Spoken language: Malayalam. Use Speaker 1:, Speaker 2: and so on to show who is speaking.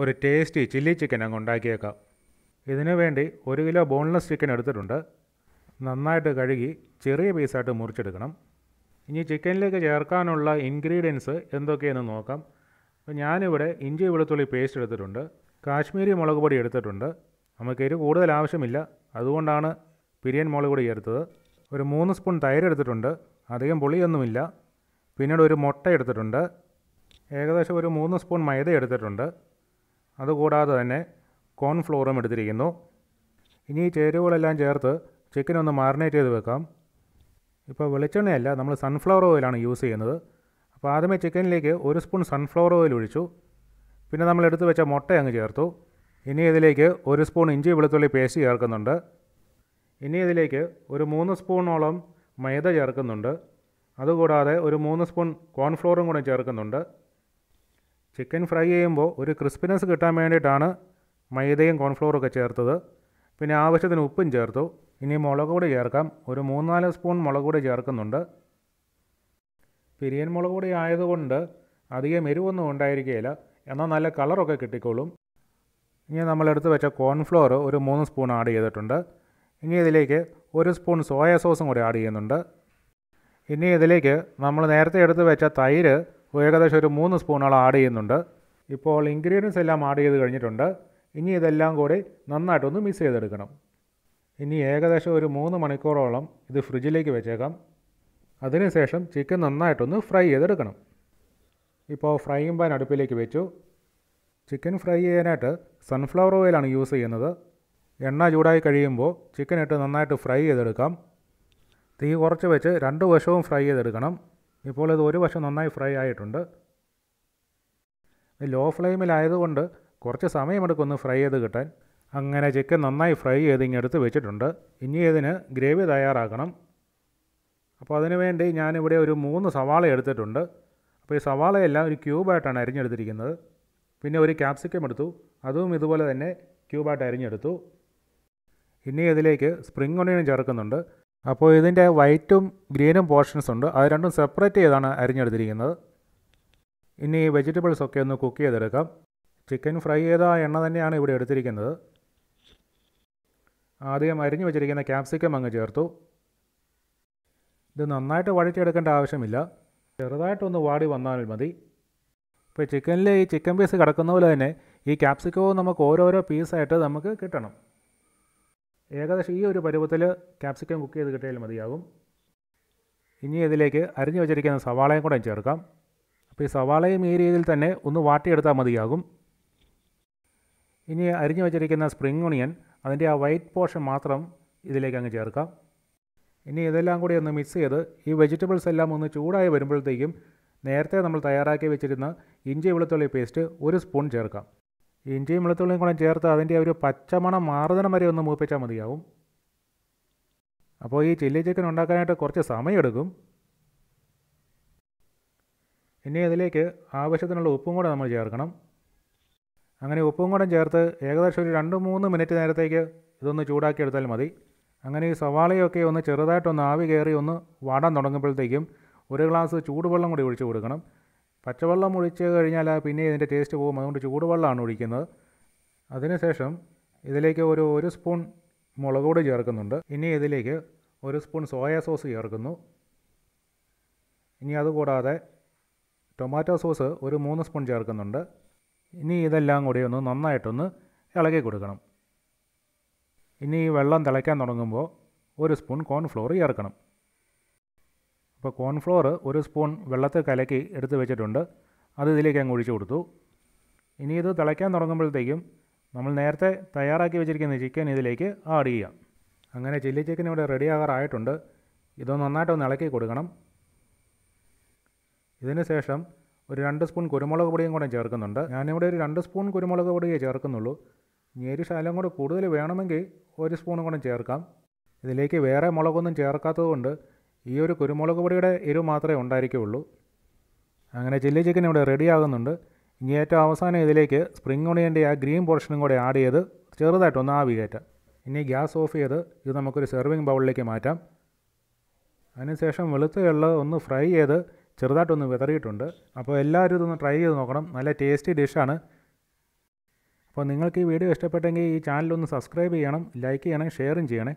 Speaker 1: ഒരു ടേസ്റ്റി ചില്ലി ചിക്കൻ അങ്ങ് ഉണ്ടാക്കിയേക്കാം ഇതിനു വേണ്ടി ഒരു കിലോ ബോൺലെസ് ചിക്കൻ എടുത്തിട്ടുണ്ട് നന്നായിട്ട് കഴുകി ചെറിയ പീസായിട്ട് മുറിച്ചെടുക്കണം ഇനി ചിക്കനിലേക്ക് ചേർക്കാനുള്ള ഇൻഗ്രീഡിയൻസ് എന്തൊക്കെയെന്ന് നോക്കാം അപ്പോൾ ഞാനിവിടെ ഇഞ്ചി വെളുത്തുള്ളി പേസ്റ്റ് എടുത്തിട്ടുണ്ട് കാശ്മീരി മുളക് പൊടി എടുത്തിട്ടുണ്ട് നമുക്ക് കൂടുതൽ ആവശ്യമില്ല അതുകൊണ്ടാണ് പിരിയൻ മുളക് പൊടി ചേർത്തത് ഒരു മൂന്ന് സ്പൂൺ തൈര് എടുത്തിട്ടുണ്ട് അധികം പുളിയൊന്നുമില്ല പിന്നീട് ഒരു മുട്ട എടുത്തിട്ടുണ്ട് ഏകദേശം ഒരു മൂന്ന് സ്പൂൺ മൈദ എടുത്തിട്ടുണ്ട് അതുകൂടാതെ തന്നെ കോൺഫ്ലോറും എടുത്തിരിക്കുന്നു ഇനി ഈ ചേരുവകളെല്ലാം ചേർത്ത് ചിക്കൻ ഒന്ന് മാറിനേറ്റ് ചെയ്ത് വെക്കാം ഇപ്പോൾ വെളിച്ചെണ്ണയല്ല നമ്മൾ സൺഫ്ലവർ ഓയിലാണ് യൂസ് ചെയ്യുന്നത് അപ്പോൾ ആദ്യമേ ചിക്കനിലേക്ക് ഒരു സ്പൂൺ സൺഫ്ലവർ ഓയിൽ ഒഴിച്ചു പിന്നെ നമ്മൾ എടുത്തു വെച്ച മുട്ട അങ്ങ് ചേർത്തു ഇനി ഇതിലേക്ക് ഒരു സ്പൂൺ ഇഞ്ചി വെളുത്തുള്ളി പേസ്റ്റ് ചേർക്കുന്നുണ്ട് ഇനി ഇതിലേക്ക് ഒരു മൂന്ന് സ്പൂണോളം മൈദ ചേർക്കുന്നുണ്ട് അതുകൂടാതെ ഒരു മൂന്ന് സ്പൂൺ കോൺഫ്ലോറും കൂടെ ചേർക്കുന്നുണ്ട് ചിക്കൻ ഫ്രൈ ചെയ്യുമ്പോൾ ഒരു ക്രിസ്പിനെസ് കിട്ടാൻ വേണ്ടിയിട്ടാണ് മൈദയും കോൺഫ്ലോറൊക്കെ ചേർത്തത് പിന്നെ ആവശ്യത്തിന് ഉപ്പും ചേർത്തു ഇനി മുളക് കൂടി ചേർക്കാം ഒരു മൂന്നാല് സ്പൂൺ മുളക് കൂടി ചേർക്കുന്നുണ്ട് പിരിയൻ മുളക് കൂടി ആയതുകൊണ്ട് അധികം എരിവൊന്നും ഉണ്ടായിരിക്കുകയില്ല എന്നാൽ നല്ല കളറൊക്കെ കിട്ടിക്കോളും ഇനി നമ്മളെടുത്ത് വെച്ച കോൺഫ്ലോർ ഒരു മൂന്ന് സ്പൂൺ ആഡ് ചെയ്തിട്ടുണ്ട് ഇനി ഇതിലേക്ക് ഒരു സ്പൂൺ സോയ സോസും കൂടി ആഡ് ചെയ്യുന്നുണ്ട് ഇനി ഇതിലേക്ക് നമ്മൾ നേരത്തെ എടുത്ത് വെച്ച തൈര് ഏകദേശം ഒരു മൂന്ന് സ്പൂണോളം ആഡ് ചെയ്യുന്നുണ്ട് ഇപ്പോൾ ഇൻഗ്രീഡിയൻസ് എല്ലാം ആഡ് ചെയ്ത് കഴിഞ്ഞിട്ടുണ്ട് ഇനി ഇതെല്ലാം കൂടി നന്നായിട്ടൊന്ന് മിക്സ് ചെയ്തെടുക്കണം ഇനി ഏകദേശം ഒരു മൂന്ന് മണിക്കൂറോളം ഇത് ഫ്രിഡ്ജിലേക്ക് വെച്ചേക്കാം അതിനുശേഷം ചിക്കൻ നന്നായിട്ടൊന്ന് ഫ്രൈ ചെയ്തെടുക്കണം ഇപ്പോൾ ഫ്രൈയും പാൻ അടുപ്പിലേക്ക് വെച്ചു ചിക്കൻ ഫ്രൈ ചെയ്യാനായിട്ട് സൺഫ്ലവർ ഓയിലാണ് യൂസ് ചെയ്യുന്നത് എണ്ണ ചൂടായി കഴിയുമ്പോൾ ചിക്കൻ ഇട്ട് നന്നായിട്ട് ഫ്രൈ ചെയ്തെടുക്കാം തീ കുറച്ച് വെച്ച് രണ്ട് വശവും ഫ്രൈ ചെയ്തെടുക്കണം ഇപ്പോൾ ഇത് ഒരു വശം നന്നായി ഫ്രൈ ആയിട്ടുണ്ട് ലോ ഫ്ലെയിമിലായതുകൊണ്ട് കുറച്ച് സമയമെടുക്കും ഒന്ന് ഫ്രൈ ചെയ്ത് കിട്ടാൻ അങ്ങനെ ചിക്കൻ നന്നായി ഫ്രൈ ചെയ്ത് ഇങ്ങെടുത്ത് വെച്ചിട്ടുണ്ട് ഇനി ഇതിന് ഗ്രേവി തയ്യാറാക്കണം അപ്പോൾ അതിനുവേണ്ടി ഞാനിവിടെ ഒരു മൂന്ന് സവാള എടുത്തിട്ടുണ്ട് അപ്പോൾ ഈ സവാളയെല്ലാം ഒരു ക്യൂബായിട്ടാണ് അരിഞ്ഞെടുത്തിരിക്കുന്നത് പിന്നെ ഒരു ക്യാപ്സിക്കം എടുത്തു അതും ഇതുപോലെ തന്നെ ക്യൂബായിട്ട് അരിഞ്ഞെടുത്തു ഇനി ഇതിലേക്ക് സ്പ്രിംഗ് ഒണിയൻ ചേർക്കുന്നുണ്ട് അപ്പോൾ ഇതിൻ്റെ വൈറ്റും ഗ്രീനും പോർഷൻസ് ഉണ്ട് അത് രണ്ടും സെപ്പറേറ്റ് ചെയ്താണ് അരിഞ്ഞെടുത്തിരിക്കുന്നത് ഇനി ഈ വെജിറ്റബിൾസ് ഒക്കെ ഒന്ന് കുക്ക് ചെയ്തെടുക്കാം ചിക്കൻ ഫ്രൈ ചെയ്ത എണ്ണ തന്നെയാണ് ഇവിടെ എടുത്തിരിക്കുന്നത് ആദ്യം അരിഞ്ഞു വെച്ചിരിക്കുന്ന ക്യാപ്സിക്കം അങ്ങ് ചേർത്തു ഇത് നന്നായിട്ട് വഴറ്റിയെടുക്കേണ്ട ആവശ്യമില്ല ചെറുതായിട്ടൊന്ന് വാടി വന്നാൽ മതി ഇപ്പോൾ ചിക്കനിൽ ഈ ചിക്കൻ പീസ് കിടക്കുന്ന പോലെ തന്നെ ഈ ക്യാപ്സിക്കവും നമുക്ക് ഓരോരോ പീസായിട്ട് നമുക്ക് കിട്ടണം ഏകദേശം ഈ ഒരു പരുവത്തിൽ ക്യാപ്സിക്കം കുക്ക് ചെയ്ത് കിട്ടിയാൽ മതിയാകും ഇനി ഇതിലേക്ക് അരിഞ്ഞു വെച്ചിരിക്കുന്ന സവാളയും കൂടെ ചേർക്കാം അപ്പോൾ ഈ സവാളയും ഈ രീതിയിൽ തന്നെ ഒന്ന് വാട്ടിയെടുത്താൽ മതിയാകും ഇനി അരിഞ്ഞു വെച്ചിരിക്കുന്ന സ്പ്രിംഗ് ഒണിയൻ അതിൻ്റെ ആ വൈറ്റ് പോർഷൻ മാത്രം ഇതിലേക്ക് അങ്ങ് ചേർക്കാം ഇനി ഇതെല്ലാം കൂടി ഒന്ന് മിക്സ് ചെയ്ത് ഈ വെജിറ്റബിൾസ് എല്ലാം ഒന്ന് ചൂടായി വരുമ്പോഴത്തേക്കും നേരത്തെ നമ്മൾ തയ്യാറാക്കി വെച്ചിരുന്ന ഇഞ്ചി വെളുത്തുള്ളി പേസ്റ്റ് ഒരു സ്പൂൺ ചേർക്കാം ഇഞ്ചിയും വെളുത്തുള്ളിയും കൂടെ ചേർത്ത് അതിൻ്റെ ഒരു പച്ചമണം മാറുതനം വരെ ഒന്ന് മൂപ്പിച്ചാൽ മതിയാവും അപ്പോൾ ഈ ചില്ലി ചിക്കൻ ഉണ്ടാക്കാനായിട്ട് കുറച്ച് സമയമെടുക്കും ഇനി അതിലേക്ക് ആവശ്യത്തിനുള്ള ഉപ്പും കൂടെ നമ്മൾ ചേർക്കണം അങ്ങനെ ഉപ്പും കൂടെ ചേർത്ത് ഏകദേശം ഒരു രണ്ട് മൂന്ന് മിനിറ്റ് നേരത്തേക്ക് ഇതൊന്ന് ചൂടാക്കി മതി അങ്ങനെ ഈ സവാളയൊക്കെ ഒന്ന് ചെറുതായിട്ടൊന്ന് ആവി കയറി ഒന്ന് വാടാൻ തുടങ്ങുമ്പോഴത്തേക്കും ഒരു ഗ്ലാസ് ചൂടുവെള്ളം കൂടി ഒഴിച്ച് കൊടുക്കണം പച്ചവെള്ളം ഒഴിച്ച് കഴിഞ്ഞാൽ പിന്നെ ഇതിൻ്റെ ടേസ്റ്റ് പോകും അതുകൊണ്ട് ചൂടുവെള്ളമാണ് ഒഴിക്കുന്നത് അതിനുശേഷം ഇതിലേക്ക് ഒരു ഒരു സ്പൂൺ മുളക് പൊടി ചേർക്കുന്നുണ്ട് ഇനി ഇതിലേക്ക് ഒരു സ്പൂൺ സോയാ സോസ് ചേർക്കുന്നു ഇനി അതുകൂടാതെ ടൊമാറ്റോ സോസ് ഒരു മൂന്ന് സ്പൂൺ ചേർക്കുന്നുണ്ട് ഇനി ഇതെല്ലാം കൂടി ഒന്ന് നന്നായിട്ടൊന്ന് ഇളകി കൊടുക്കണം ഇനി ഈ വെള്ളം തിളയ്ക്കാൻ തുടങ്ങുമ്പോൾ ഒരു സ്പൂൺ കോൺഫ്ലോർ ചേർക്കണം ഇപ്പോൾ കോൺഫ്ലോർ ഒരു സ്പൂൺ വെള്ളത്തിൽ കലക്കി എടുത്ത് വെച്ചിട്ടുണ്ട് അത് ഇതിലേക്ക് അങ്ങ് ഒഴിച്ചു കൊടുത്തു ഇനി ഇത് തിളയ്ക്കാൻ തുടങ്ങുമ്പോഴത്തേക്കും നമ്മൾ നേരത്തെ തയ്യാറാക്കി വെച്ചിരിക്കുന്ന ചിക്കൻ ഇതിലേക്ക് ആഡ് ചെയ്യാം അങ്ങനെ ചില്ലി ചിക്കൻ ഇവിടെ റെഡി ആകാറായിട്ടുണ്ട് ഇതൊന്ന് നന്നായിട്ടൊന്ന് ഇളക്കി കൊടുക്കണം ഇതിന് ശേഷം ഒരു രണ്ട് സ്പൂൺ കുരുമുളക് പൊടിയും കൂടെ ചേർക്കുന്നുണ്ട് ഞാനിവിടെ ഒരു രണ്ട് സ്പൂൺ കുരുമുളക് പൊടിയേ ചേർക്കുന്നുള്ളൂ ഒരു ശാലം കൂടെ കൂടുതൽ വേണമെങ്കിൽ ഒരു സ്പൂൺ കൂടെ ചേർക്കാം ഇതിലേക്ക് വേറെ മുളകൊന്നും ചേർക്കാത്തത് കൊണ്ട് ഈ ഒരു കുരുമുളക് പൊടിയുടെ എരിവ് മാത്രമേ ഉണ്ടായിരിക്കുകയുള്ളൂ അങ്ങനെ ചില്ലി ചിക്കൻ ഇവിടെ റെഡി ആകുന്നുണ്ട് ഇനി ഏറ്റവും അവസാനം ഇതിലേക്ക് സ്പ്രിംഗ് ഓണിയൻ്റെ ആ ഗ്രീൻ പോർഷനും കൂടെ ആഡ് ചെയ്ത് ചെറുതായിട്ട് ആവി കയറ്റാം ഇനി ഗ്യാസ് ഓഫ് ചെയ്ത് ഇത് നമുക്കൊരു സെർവിങ് ബൗളിലേക്ക് മാറ്റാം അതിനുശേഷം വെളുത്ത വെള്ളം ഒന്ന് ഫ്രൈ ചെയ്ത് ചെറുതായിട്ടൊന്ന് വിതറിയിട്ടുണ്ട് അപ്പോൾ എല്ലാവരും ഇതൊന്ന് ട്രൈ ചെയ്ത് നോക്കണം നല്ല ടേസ്റ്റി ഡിഷാണ് അപ്പോൾ നിങ്ങൾക്ക് ഈ വീഡിയോ ഇഷ്ടപ്പെട്ടെങ്കിൽ ഈ ചാനലൊന്ന് സബ്സ്ക്രൈബ് ചെയ്യണം ലൈക്ക് ചെയ്യണം ഷെയറും ചെയ്യണേ